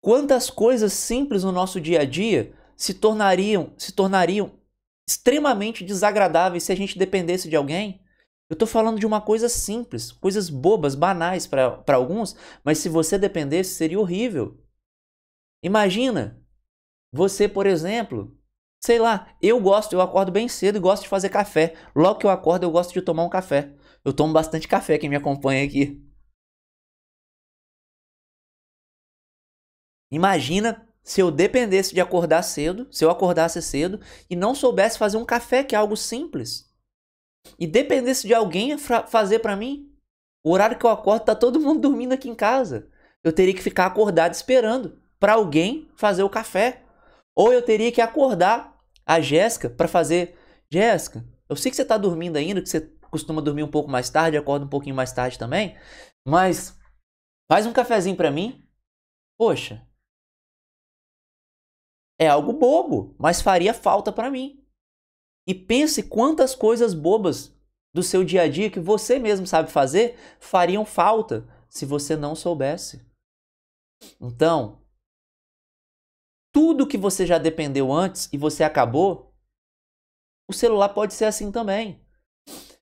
Quantas coisas simples no nosso dia a dia se tornariam, se tornariam extremamente desagradáveis se a gente dependesse de alguém? Eu estou falando de uma coisa simples, coisas bobas, banais para alguns, mas se você dependesse seria horrível. Imagina você, por exemplo, sei lá, eu gosto, eu acordo bem cedo e gosto de fazer café. Logo que eu acordo, eu gosto de tomar um café. Eu tomo bastante café, quem me acompanha aqui. Imagina se eu dependesse de acordar cedo, se eu acordasse cedo e não soubesse fazer um café, que é algo simples. E dependesse de alguém fazer para mim. O horário que eu acordo tá todo mundo dormindo aqui em casa. Eu teria que ficar acordado esperando para alguém fazer o café. Ou eu teria que acordar a Jéssica para fazer, Jéssica, eu sei que você tá dormindo ainda, que você costuma dormir um pouco mais tarde, acorda um pouquinho mais tarde também, mas faz um cafezinho para mim. Poxa, é algo bobo, mas faria falta para mim. E pense quantas coisas bobas do seu dia a dia que você mesmo sabe fazer fariam falta se você não soubesse. Então, tudo que você já dependeu antes e você acabou, o celular pode ser assim também.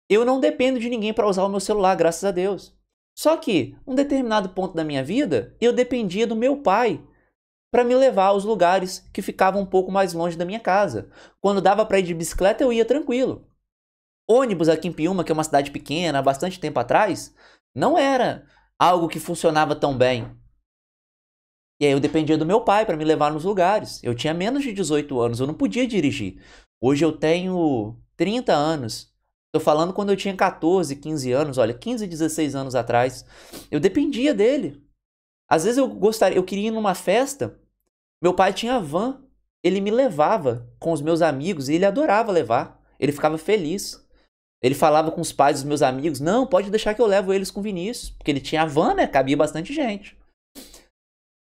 Eu não dependo de ninguém para usar o meu celular, graças a Deus. Só que, um determinado ponto da minha vida, eu dependia do meu pai para me levar aos lugares que ficavam um pouco mais longe da minha casa. Quando dava para ir de bicicleta, eu ia tranquilo. Ônibus aqui em Piúma, que é uma cidade pequena, há bastante tempo atrás, não era algo que funcionava tão bem. E aí eu dependia do meu pai para me levar nos lugares. Eu tinha menos de 18 anos, eu não podia dirigir. Hoje eu tenho 30 anos. Estou falando quando eu tinha 14, 15 anos, olha, 15, 16 anos atrás. Eu dependia dele. Às vezes eu gostaria, eu queria ir numa festa, meu pai tinha van, ele me levava com os meus amigos e ele adorava levar. Ele ficava feliz. Ele falava com os pais dos meus amigos: "Não, pode deixar que eu levo eles com o Vinícius", porque ele tinha van, né? Cabia bastante gente.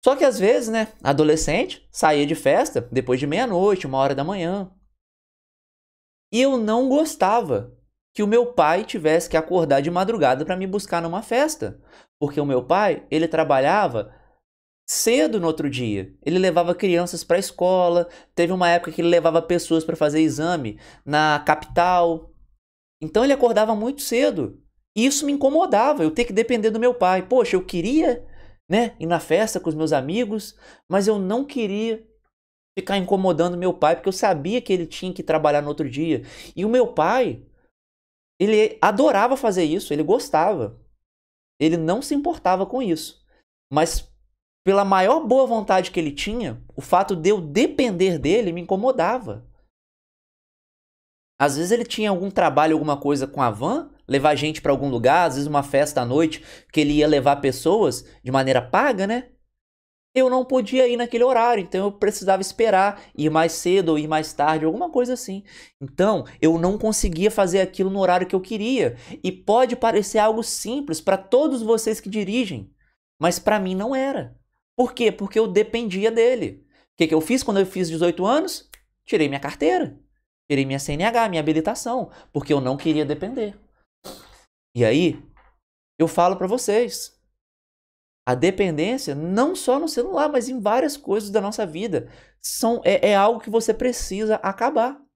Só que às vezes, né, adolescente, saía de festa depois de meia-noite, uma hora da manhã. E eu não gostava que o meu pai tivesse que acordar de madrugada para me buscar numa festa, porque o meu pai, ele trabalhava cedo no outro dia. Ele levava crianças para a escola, teve uma época que ele levava pessoas para fazer exame na capital. Então ele acordava muito cedo. E isso me incomodava, eu ter que depender do meu pai. Poxa, eu queria, né, ir na festa com os meus amigos, mas eu não queria ficar incomodando meu pai, porque eu sabia que ele tinha que trabalhar no outro dia. E o meu pai, ele adorava fazer isso, ele gostava. Ele não se importava com isso. Mas pela maior boa vontade que ele tinha, o fato de eu depender dele me incomodava. Às vezes ele tinha algum trabalho, alguma coisa com a van, levar gente para algum lugar, às vezes uma festa à noite, que ele ia levar pessoas de maneira paga, né? eu não podia ir naquele horário, então eu precisava esperar, ir mais cedo ou ir mais tarde, alguma coisa assim. Então, eu não conseguia fazer aquilo no horário que eu queria. E pode parecer algo simples para todos vocês que dirigem, mas para mim não era. Por quê? Porque eu dependia dele. O que, que eu fiz quando eu fiz 18 anos? Tirei minha carteira, tirei minha CNH, minha habilitação, porque eu não queria depender. E aí, eu falo para vocês, a dependência, não só no celular, mas em várias coisas da nossa vida, são, é, é algo que você precisa acabar.